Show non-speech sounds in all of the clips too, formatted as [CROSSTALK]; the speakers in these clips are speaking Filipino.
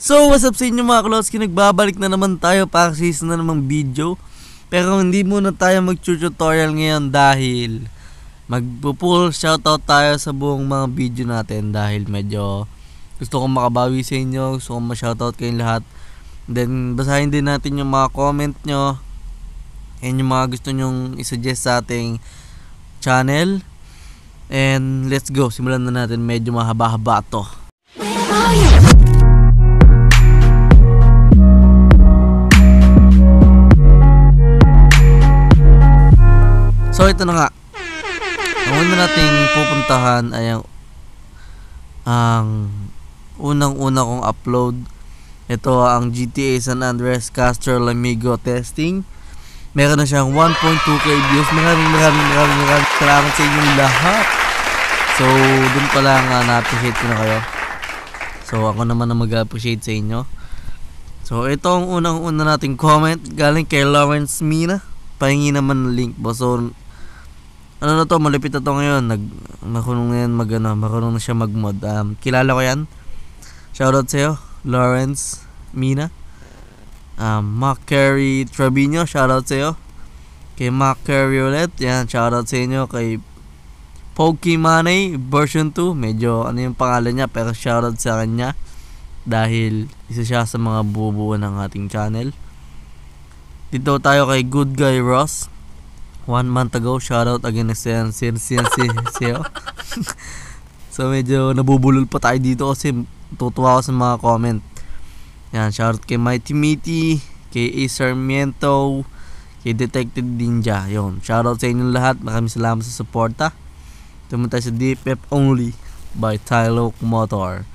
So what's up sa inyo mga Klotski, nagbabalik na naman tayo para sa na namang video. Pero hindi muna tayo mag-tutorial ngayon dahil magpo-full shoutout tayo sa buong mga video natin dahil medyo gusto kong makabawi sa inyo, gusto kong ma-shoutout kayong lahat. Then basahin din natin yung mga comment nyo and yung mga gusto nyong isuggest sa ating channel. And let's go, simulan na natin medyo mahaba-haba to. So ito na nga. Ang una nating pupuntahan ay ang ang unang-una kong upload. Ito ang GTA San Andreas Castro Lamigo testing. Meron na siyang 1.2k views. Maraming maraming maraming maraming salamat sa inyong lahat. So, dun pa lang uh, na-appreciate ko na kayo. So, ako naman na mag-appreciate sa inyo. So, ito ang unang-una nating comment galing kay Lawrence Mina. Pahingi naman ng link. So, ano na to, malipit na to ngayon. Nag, makunong na yan mag, ano, makunong na siya mag-mod. Um, kilala ko yan. Shoutout sa'yo, Lawrence, Mina. Um, Mark Carey Trevino, shoutout sa'yo. Kay Mark Carey ulit, yan, shoutout sa inyo. Kay Pokimane version 2, medyo ano yung pangalan niya, pero shoutout sa kanya. Dahil isa siya sa mga bubuo ng ating channel. Dito tayo kay Good Guy Ross one month ago. Shout out again na si Sir Sir Sir So medyo nabubulol pa tayo dito kasi tutuwa ako sa mga comment. Yan, shout kay Mighty Meaty, kay A. Sarmiento, kay Detective Ninja. Yon, shout out sa inyo lahat. Maraming salamat sa suporta. Tumunta sa DPF Only by Tylo Motor.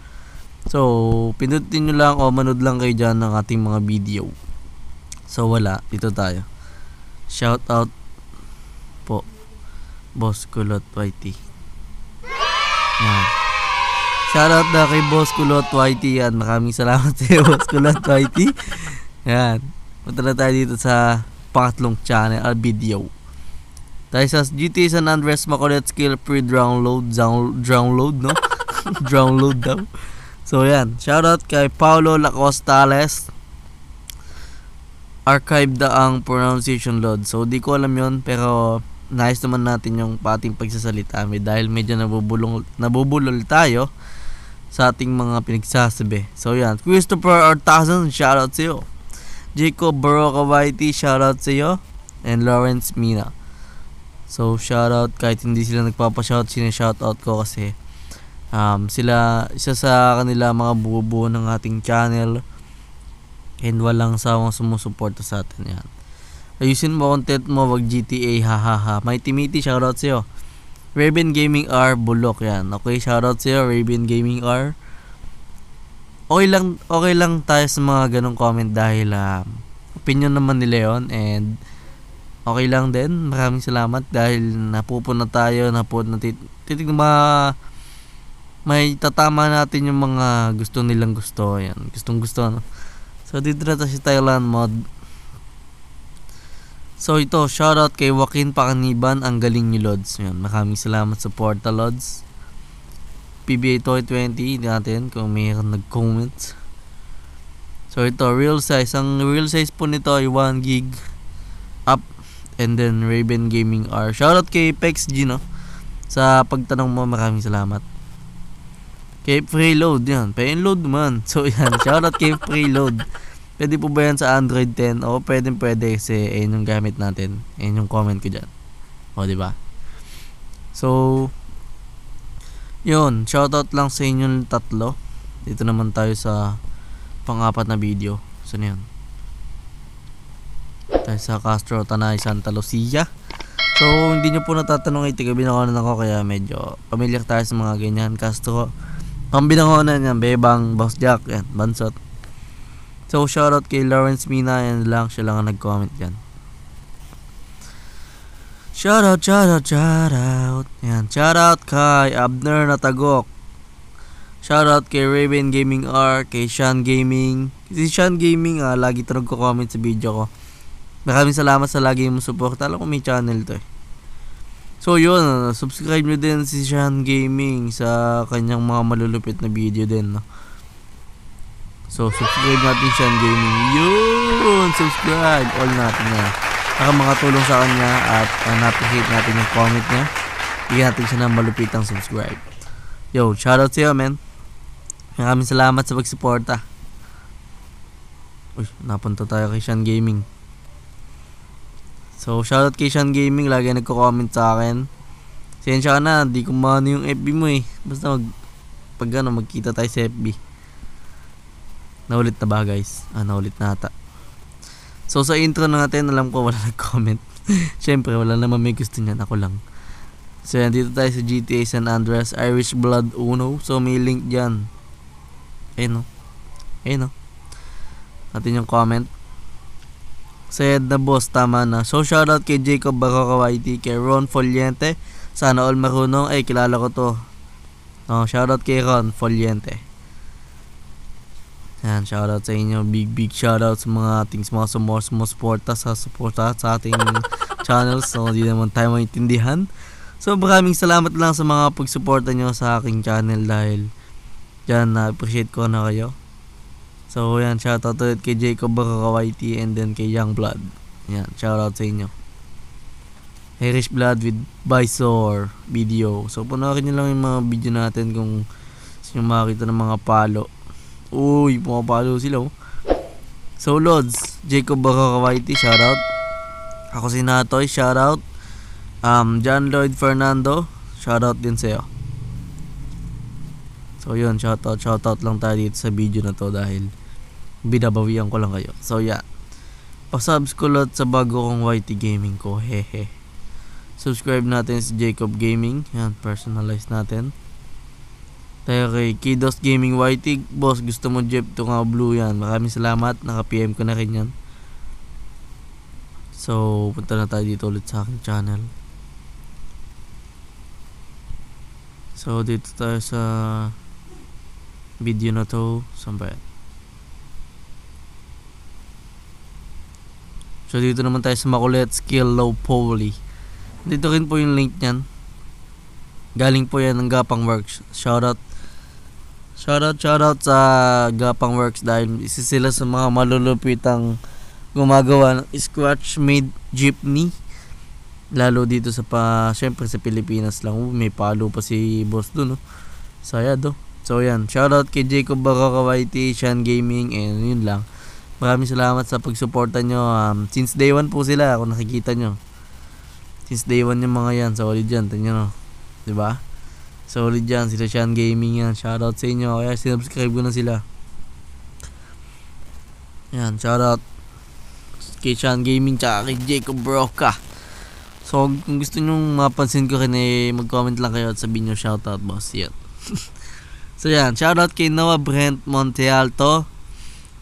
So, pindutin nyo lang o manood lang kayo dyan ng ating mga video. So, wala. Dito tayo. Shout out po Boss Kulot YT yan shoutout na kay Boss Kulot YT yan maraming salamat sa [LAUGHS] Boss Kulot YT yan punta na tayo dito sa pangatlong channel uh, video tayo sa GT San Andres Macolet Skill pre-download download no [LAUGHS] download daw so yan shoutout kay Paolo Lacostales archived ang pronunciation load. So, di ko alam yon pero naayos naman natin yung pating pagsasalita may dahil medyo nabubulong, nabubulol tayo sa ating mga pinagsasabi. So yan, Christopher Ortazon, shoutout sa iyo. Jacob Barokawaiti, shoutout sa iyo. And Lawrence Mina. So shoutout kahit hindi sila nagpapa-shout, sina-shoutout ko kasi um, sila isa sa kanila mga bubuo ng ating channel and walang sawang sumusuporta sa atin yan. Ayusin mo content mo, wag GTA, hahaha. May Timiti, shoutout sa'yo. Raven Gaming R, bulok yan. Okay, shoutout sa'yo, Raven Gaming R. Okay lang, okay lang tayo sa mga ganong comment dahil uh, opinion naman ni Leon and okay lang din. Maraming salamat dahil napupuno tayo, napupuno tit titignan ma may tatama natin yung mga gusto nilang gusto. Yan, gustong gusto. No? So, dito na tayo sa Thailand mod So ito, shoutout kay Joaquin Pakaniban, ang galing ni Lods. Yun, maraming salamat sa Porta Lods. PBA Toy 20 natin kung may nag-comment. So ito, real size. Ang real size po nito ay 1 gig up and then Raven Gaming R. Shoutout kay Pex G, no? Sa pagtanong mo, maraming salamat. Kay Preload, yan. Painload man. So yan, shoutout kay Preload. Pwede po ba yan sa Android 10? O pwede pwede kasi ayun yung gamit natin. Ayun yung comment ko dyan. O ba diba? So, yun. Shoutout lang sa inyong tatlo. Dito naman tayo sa pangapat na video. So, na yun? Tayo sa Castro Tanay, Santa Lucia. So, hindi nyo po natatanong ay eh, taga-Binangonan ako kaya medyo pamilyak tayo sa mga ganyan. Castro, pang Binangonan yan, Bebang, Boss Jack, yan, Bansot. So, shoutout kay Lawrence Mina and lang siya lang ang nag-comment dyan. Shoutout, shoutout, shoutout. Yan, shoutout kay Abner Natagok. Shoutout kay Raven Gaming R, kay Sean Gaming. Si Sean Gaming, ah, lagi ito nagko-comment sa video ko. Maraming salamat sa lagi mong support. Alam ko may channel to eh. So yun, ah, subscribe nyo din si Sean Gaming sa kanyang mga malulupit na video din. No? So, subscribe natin siya gaming. Yun! Subscribe! All natin yan. Baka makatulong sa kanya at uh, napihit natin yung comment niya. Bigyan natin siya ng malupitang subscribe. Yo, shoutout sa iyo, man. Maraming salamat sa pagsuporta. Uy, napunta tayo kay Sean Gaming. So, shoutout kay Sean Gaming. Lagi nagko-comment sa akin. Sensya ka na, di ko maano yung FB mo eh. Basta mag, pag ano, magkita tayo sa FB. Naulit na ba guys? Ah, naulit na ata. So sa intro na natin, alam ko wala [LAUGHS] nag-comment. Siyempre, wala naman may gusto niyan. Ako lang. So yan, dito tayo sa GTA San Andreas Irish Blood Uno. So may link dyan. Ayun no. Ayun no. Natin yung comment. Said the boss, tama na. So shoutout kay Jacob Bacocawaiti, kay Ron Foliente. Sana all marunong. Ay, kilala ko to. No, shoutout kay Ron Foliente. Yan, shoutout sa inyo. Big, big shoutout sa mga ating mga sumusuporta sa suporta sa ating [LAUGHS] channel. So, hindi naman tayo maintindihan. So, maraming salamat lang sa mga pagsuporta nyo sa aking channel dahil yan, na-appreciate ko na kayo. So, yan, shoutout ulit kay Jacob Barakawaiti and then kay Young Blood. Yan, shoutout sa inyo. Irish Blood with Visor video. So, panoorin nyo lang yung mga video natin kung yung makita ng mga palo Uy, pumapalo sila oh. So lords, Jacob Baka Bakakawaiti, shoutout. Ako si Natoy, shoutout. Um, John Lloyd Fernando, shoutout din sa'yo. So yun, shoutout, shoutout lang tayo dito sa video na to dahil binabawian ko lang kayo. So yeah, pasubs ko lot sa bago kong YT gaming ko, hehe. Subscribe natin si Jacob Gaming, yan, personalize natin. Tayo kay Kidos Gaming YT. Boss, gusto mo Jeep to nga blue yan. Maraming salamat. Naka-PM ko na rin yan. So, punta na tayo dito ulit sa aking channel. So, dito tayo sa video na to. Saan So, dito naman tayo sa Makulet Skill Low Poly. Dito rin po yung link niyan. Galing po yan ng Gapang Works. Shoutout Shoutout, shoutout sa Gapang Works dahil isa sila sa mga malulupitang gumagawa ng scratch made jeepney. Lalo dito sa pa, syempre sa Pilipinas lang. Oh, may palo pa si boss doon, no? Oh. do. So, yan. Shoutout kay Jacob Barokawaiti, Shan Gaming, and yun lang. Maraming salamat sa pagsuporta nyo. Um, since day one po sila, kung nakikita nyo. Since day one yung mga yan, solid yan. Tanyo, no? Diba? ba? Solid yan, sila Sean Gaming yan. Shoutout sa inyo. Kaya sinubscribe ko na sila. Yan, shoutout kay Sean Gaming tsaka kay Jacob Broca. So, kung gusto nyo mapansin ko kini, eh, mag-comment lang kayo at sabihin nyo shoutout boss yan. [LAUGHS] so yan, shoutout kay Noah Brent Montealto.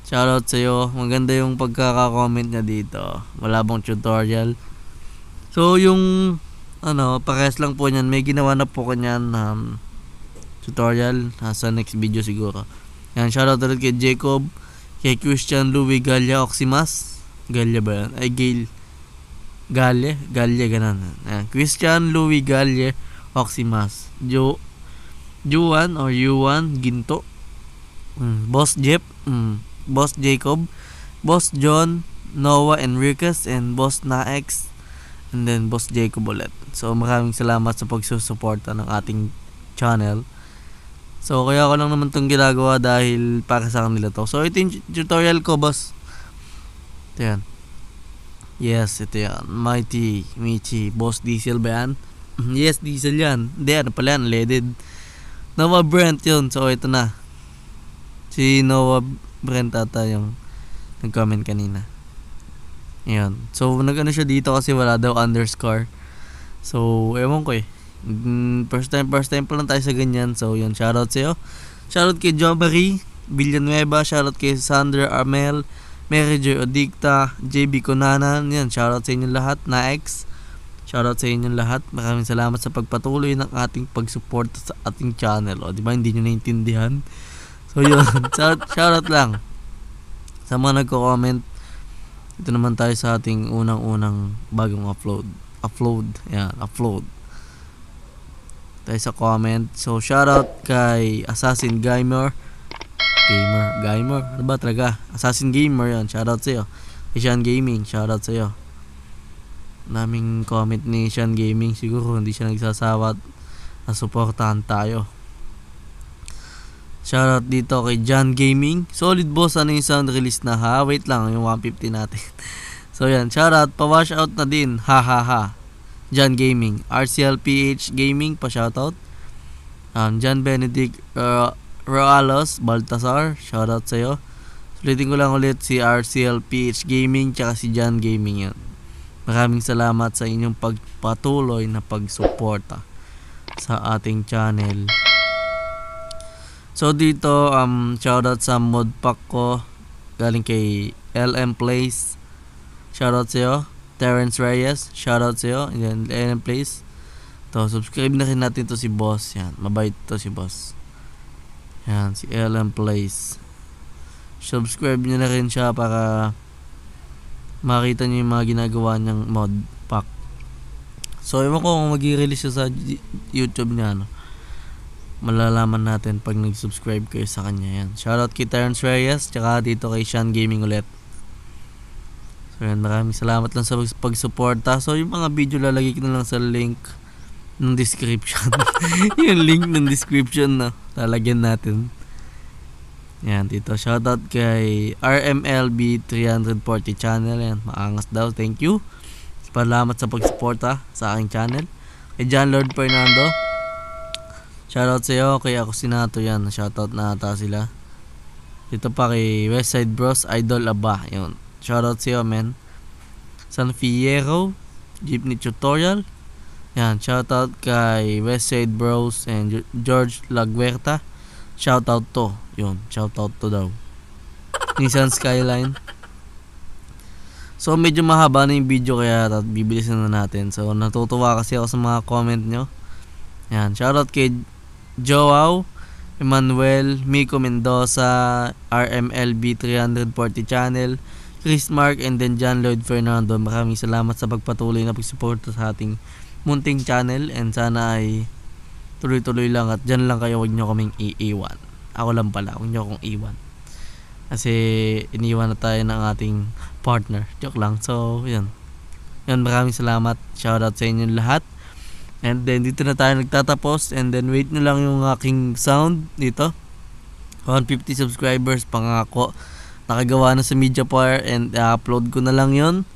Shoutout sa'yo. Maganda yung pagkaka-comment niya dito. Wala bang tutorial. So, yung ano, pares lang po niyan. May ginawa na po kanyan um, tutorial uh, sa next video siguro. Yan, shoutout ulit kay Jacob, kay Christian Louis Galia Oximas. Galia ba yan? Ay, Gail. Galia? Galia, ganun. Yan. Christian Louis Galia Oximas. Jo, Juan or Juan Ginto. Mm. Boss Jeff. Mm. Boss Jacob. Boss John. Noah Enriquez and Boss Naex and then Boss Jacob ulit. So maraming salamat sa pagsusuporta ng ating channel. So kaya ko lang naman itong ginagawa dahil para sa kanila to. So ito yung tutorial ko boss. Ito yan. Yes, ito yan. Mighty, Michi, Boss Diesel ba yan? [LAUGHS] Yes, diesel yan. Hindi, ano pala yan, leaded. Nova Brent yun. So ito na. Si Nova Brent ata yung nag-comment kanina. Ayan. So, nag-ano siya dito kasi wala daw underscore. So, ewan ko eh. Mm, first time, first time pa lang tayo sa ganyan. So, yun. Shoutout sa'yo. Shoutout kay John Marie Villanueva. Shoutout kay Sandra Armel. Mary Joy Odicta. JB Conanan. Yan. Shoutout sa inyo lahat. Na ex. Shoutout sa inyo lahat. Maraming salamat sa pagpatuloy ng ating pagsuporta sa ating channel. O, di ba? Hindi nyo naiintindihan. So, yun. [LAUGHS] shoutout, shoutout lang sa mga nagko-comment ito naman tayo sa ating unang-unang bagong upload. Upload. Ayan, upload. Tayo sa comment. So, shoutout kay Assassin Gamer. Gamer. Gamer. Ano ba talaga? Assassin Gamer yan. Shoutout sa'yo. Asian Gaming. Shoutout sa'yo. Naming comment ni Asian Gaming. Siguro hindi siya nagsasawa at nasuportahan tayo. Shoutout dito kay John Gaming. Solid boss, ano yung sound release na ha? Wait lang, yung 150 natin. [LAUGHS] so yan, shoutout, pa-wash out na din. Ha ha ha. John Gaming. RCLPH Gaming, pa-shoutout. Um, John Benedict uh, Roalos Baltasar, shoutout sa'yo. Ulitin ko lang ulit si RCLPH Gaming tsaka si John Gaming yan. Maraming salamat sa inyong pagpatuloy na pagsuporta sa ating channel. So dito um shoutout sa mod pack ko galing kay LM Place. Shoutout sa iyo. Terrence Reyes, shoutout sa iyo. Yan, LM Place. To subscribe na rin natin to si Boss. Yan, mabait to si Boss. Yan, si LM Place. Subscribe niyo na rin siya para makita niyo yung mga ginagawa niyang mod pack. So, ewan ko kung mag-release siya sa YouTube niya, no? malalaman natin pag nag-subscribe kayo sa kanya. Yan. Shoutout kay Terrence Reyes, tsaka dito kay Sean Gaming ulit. So yan, maraming salamat lang sa pagsuporta. So yung mga video lalagay ko na lang sa link ng description. [LAUGHS] yung link ng description na lalagyan natin. Yan, dito shoutout kay RMLB340 channel. Yan, maangas daw. Thank you. Salamat sa pagsuporta sa aking channel. Kay John Lord Fernando. Shoutout sa'yo kay ako sinato yan. Shoutout na ata sila. Dito pa kay Westside Bros Idol Aba. Yun. Shoutout sa'yo men. San Fierro Jeepney Tutorial. Yan. Shoutout kay Westside Bros and George Laguerta. Shoutout to. Yun. Shoutout to daw. Nissan Skyline. So medyo mahaba na yung video kaya bibilisan na natin. So natutuwa kasi ako sa mga comment nyo. Yan, shoutout kay Joao, Emmanuel, Miko Mendoza, RMLB 340 channel, Chris Mark, and then John Lloyd Fernando. Maraming salamat sa pagpatuloy na pagsuporta sa ating munting channel and sana ay tuloy-tuloy lang at dyan lang kayo huwag nyo kaming iiwan. Ako lang pala, huwag nyo akong iwan. Kasi iniwan na tayo ng ating partner. Joke lang. So, yun. Yun, maraming salamat. Shoutout sa inyo lahat. And then dito na tayo nagtatapos and then wait na lang yung aking sound dito. 150 subscribers pangako. Nakagawa na sa Mediapire and upload ko na lang 'yon.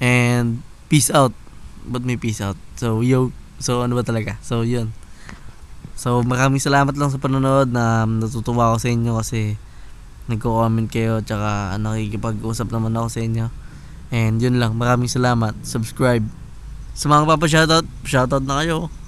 And peace out. But may peace out. So yo, so ano ba talaga? So 'yon. So maraming salamat lang sa panonood na natutuwa ako sa inyo kasi nagko-comment kayo tsaka nakikipag-usap naman ako sa inyo. And 'yon lang, maraming salamat. Subscribe. Sa mga papa shoutout, shoutout na kayo.